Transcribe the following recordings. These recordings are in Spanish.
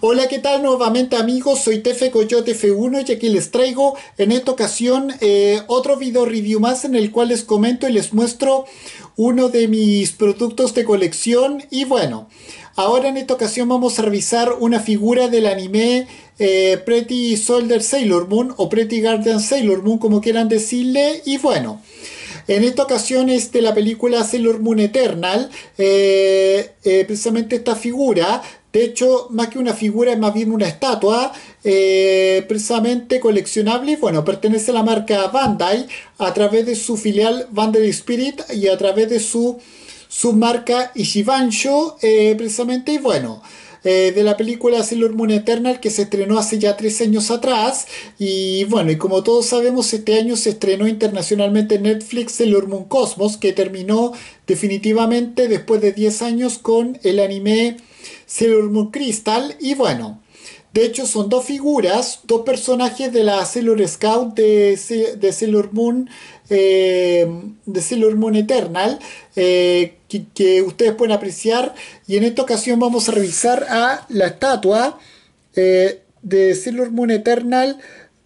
Hola, ¿qué tal nuevamente amigos? Soy Tefe Coyote F1 y aquí les traigo en esta ocasión eh, otro video review más en el cual les comento y les muestro uno de mis productos de colección y bueno, ahora en esta ocasión vamos a revisar una figura del anime eh, Pretty Soldier Sailor Moon o Pretty Guardian Sailor Moon como quieran decirle y bueno... En esta ocasión es de la película Sailor Moon Eternal, eh, precisamente esta figura de hecho, más que una figura, es más bien una estatua, eh, precisamente coleccionable. Bueno, pertenece a la marca Bandai a través de su filial Bandai Spirit y a través de su, submarca marca eh, precisamente. Y bueno, eh, de la película Sailor Moon Eternal que se estrenó hace ya tres años atrás. Y bueno, y como todos sabemos, este año se estrenó internacionalmente en Netflix Sailor Moon Cosmos, que terminó definitivamente después de 10 años con el anime Sailor Moon Crystal. Y bueno. De hecho, son dos figuras, dos personajes de la Sailor Scout de, Sailor Moon, eh, de Sailor Moon Eternal, eh, que, ustedes pueden apreciar. Y en esta ocasión vamos a revisar a la estatua eh, de Sailor Moon Eternal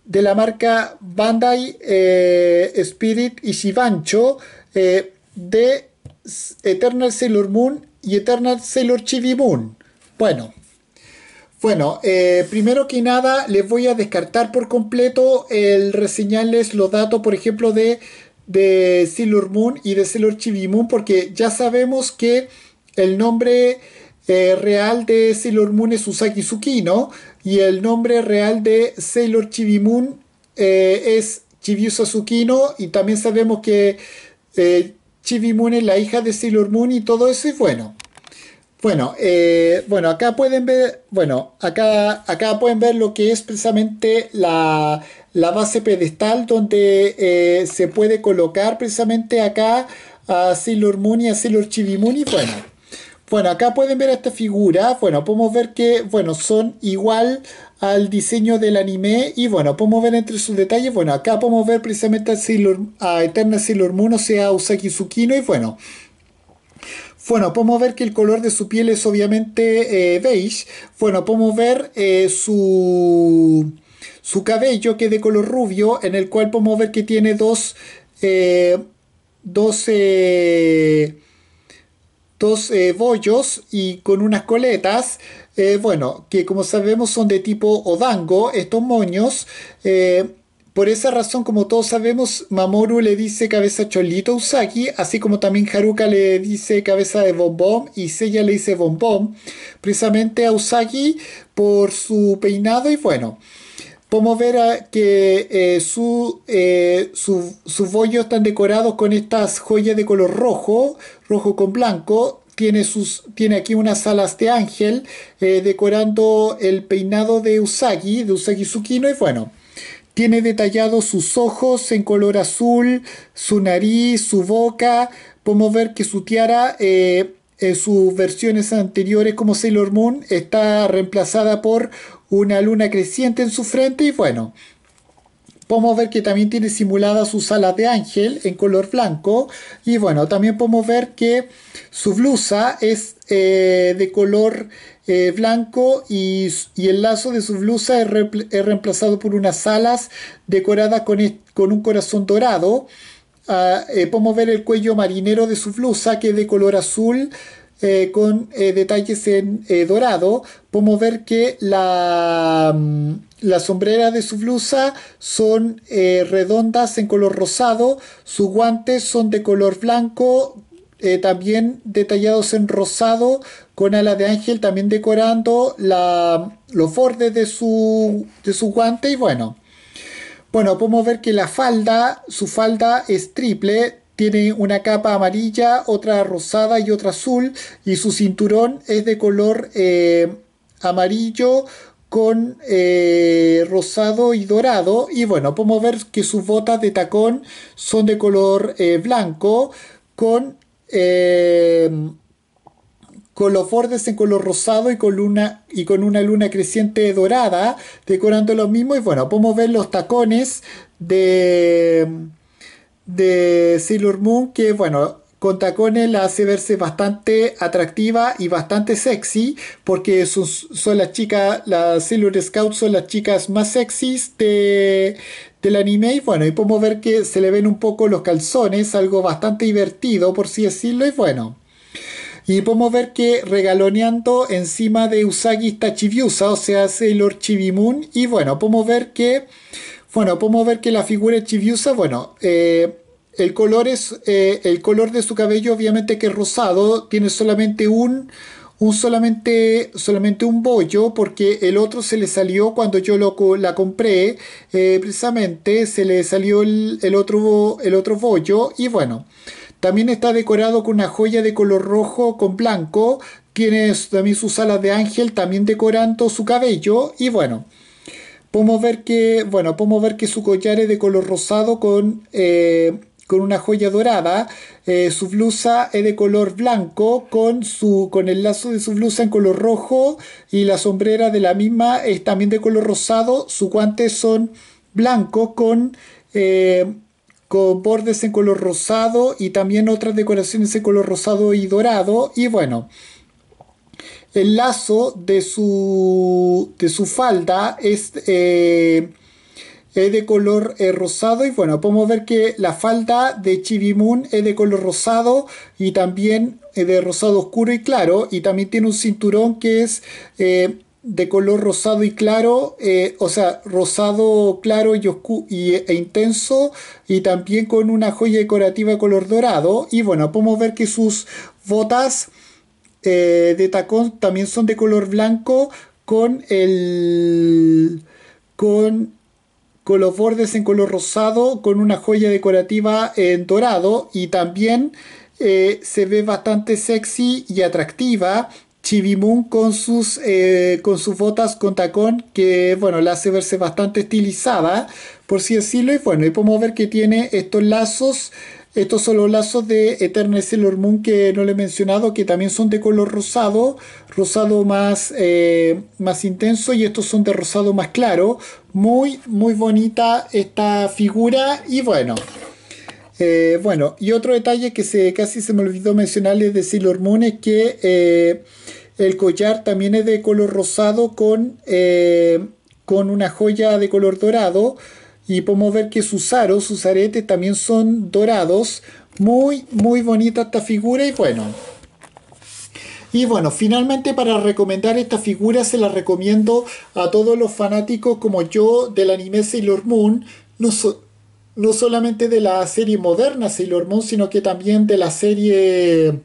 de la marca Bandai Spirit y Shivancho de Eternal Sailor Moon y Eternal Sailor Chibi Moon. Bueno. Bueno, eh, primero que nada les voy a descartar por completo el reseñarles los datos, por ejemplo, de, Sailor Moon y de Sailor Chibi porque ya sabemos que el nombre eh, real de Sailor Moon es Usagi Tsukino y el nombre real de Sailor Chibi Moon eh, es Chibiusa Tsukino y también sabemos que Chibi Moon es la hija de Sailor Moon y todo eso es bueno. Bueno, eh, bueno, acá pueden ver, bueno, acá, acá pueden ver lo que es precisamente la, base pedestal donde eh, se puede colocar precisamente acá a Sailor Moon y a Sailor Chibimuni. Bueno, bueno, acá pueden ver esta figura. Bueno, podemos ver que, bueno, son igual al diseño del anime y bueno, podemos ver entre sus detalles, bueno, acá podemos ver precisamente a, Sailor, a Eterna Sailor Moon, o sea, a Usagi Tsukino y bueno, bueno, podemos ver que el color de su piel es obviamente eh, beige. Bueno, podemos ver eh, su, su cabello que es de color rubio, en el cual podemos ver que tiene dos, eh, dos, dos bollos y con unas coletas. bueno, que como sabemos son de tipo odango, estos moños. Por esa razón, como todos sabemos, Mamoru le dice cabeza cholito a Usagi, así como también Haruka le dice cabeza de bombón y Seiya le dice bombón, precisamente a Usagi por su peinado y bueno. Podemos ver que eh, eh, su, sus bollos están decorados con estas joyas de color rojo, rojo con blanco, tiene, sus, tiene, aquí unas alas de ángel eh, decorando el peinado de Usagi, de Usagi Tsukino. Y bueno, tiene detallados sus ojos en color azul, su nariz, su boca. Podemos ver que su tiara, eh, en sus versiones anteriores como Sailor Moon, está reemplazada por una luna creciente en su frente y bueno, Podemos ver que también tiene simuladas sus alas de ángel en color blanco. Y bueno, también podemos ver que su blusa es eh, de color eh, blanco y, el lazo de su blusa es, reemplazado por unas alas decoradas con, e, con un corazón dorado. Ah, eh, podemos ver el cuello marinero de su blusa que es de color azul eh, con eh, detalles en eh, dorado, podemos ver que la, mm, la, sombrera de su blusa son redondas en color rosado, sus guantes son de color blanco, también detallados en rosado, con ala de ángel también decorando la, los bordes de su, de su guante y bueno. Bueno, podemos ver que la falda, su falda es triple, tiene una capa amarilla, otra rosada y otra azul, y su cinturón es de color eh, amarillo con eh, rosado y dorado. Y bueno, podemos ver que sus botas de tacón son de color eh, blanco con, con los bordes en color rosado y con, y con una luna creciente dorada decorando lo mismo. Y bueno, podemos ver los tacones de de Sailor Moon que, bueno, con tacones la hace verse bastante atractiva y bastante sexy, porque son las chicas, las Sailor Scouts son las chicas más sexys de, del anime. Y bueno, y podemos ver que se le ven un poco los calzones, algo bastante divertido, por así decirlo, y bueno. Y podemos ver que regaloneando encima de Usagi está Chibiusa, o sea, Sailor Moon. Y bueno, podemos ver que bueno, podemos ver que la figura chiviusa, bueno, eh, el color es eh, el color de su cabello, obviamente que es rosado, tiene solamente un, un solamente, solamente un bollo, porque el otro se le salió cuando yo lo, la compré, eh, precisamente se le salió el, otro, el otro bollo, y bueno, también está decorado con una joya de color rojo con blanco, tiene también sus alas de ángel, también decorando su cabello, y bueno. Podemos ver que, bueno, podemos ver que su collar es de color rosado con, eh, con una joya dorada. Eh, su blusa es de color blanco con, su, con el lazo de su blusa en color rojo y la sombrera de la misma es también de color rosado. Sus guantes son blancos con... Eh, con bordes en color rosado y también otras decoraciones en color rosado y dorado. Y bueno, el lazo de su, de su falda es, eh, es de color eh, rosado y bueno, podemos ver que la falda de Moon es de color rosado y también de rosado oscuro y claro y también tiene un cinturón que es eh, de color rosado y claro, o sea, rosado claro y, e intenso, y también con una joya decorativa de color dorado. Y bueno, podemos ver que sus botas eh, de tacón también son de color blanco con el con con los bordes en color rosado, con una joya decorativa en dorado y también eh, se ve bastante sexy y atractiva. Chibimun con sus, eh, con sus botas con tacón que bueno, la hace verse bastante estilizada, por si decirlo, y bueno, y podemos ver que tiene estos lazos estos son los lazos de Eterna Sailor Moon que no le he mencionado, que también son de color rosado, rosado más, eh, más intenso y estos son de rosado más claro. Muy, muy bonita esta figura y bueno. Eh, bueno, y otro detalle que se, casi se me olvidó mencionarles de Sailor Moon es que eh, el collar también es de color rosado con, con una joya de color dorado y podemos ver que sus aros, sus aretes también son dorados. Muy, muy bonita esta figura y bueno. Y bueno, finalmente para recomendar esta figura se la recomiendo a todos los fanáticos como yo del anime Sailor Moon. No, no solamente de la serie moderna Sailor Moon, sino que también de la serie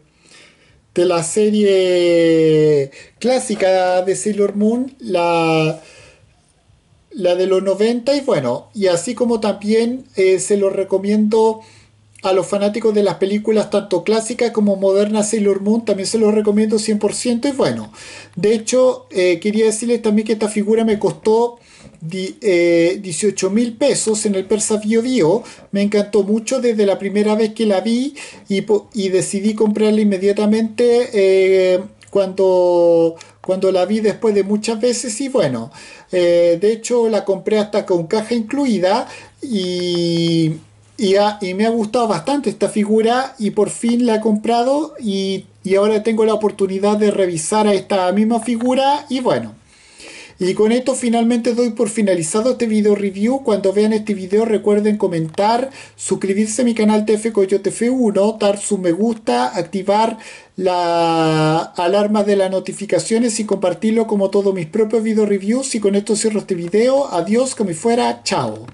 de la serie clásica de Sailor Moon, la la de los 90 y bueno, y así como también eh, se lo recomiendo a los fanáticos de las películas tanto clásicas como modernas Sailor Moon también se los recomiendo 100% y bueno de hecho eh, quería decirles también que esta figura me costó eh, 18 mil pesos en el Persa Bio Bio me encantó mucho desde la primera vez que la vi y, decidí comprarla inmediatamente eh, cuando, cuando la vi después de muchas veces y bueno, eh, de hecho la compré hasta con caja incluida ah, y, me ha gustado bastante esta figura y por fin la he comprado y, y ahora tengo la oportunidad de revisar a esta misma figura y bueno. Y con esto finalmente doy por finalizado este video review. Cuando vean este video recuerden comentar, suscribirse a mi canal TF Coyote 1 dar su me gusta, activar la alarma de las notificaciones y compartirlo como todos mis propios video reviews. Y con esto cierro este video. Adiós, que me fuera. Chao.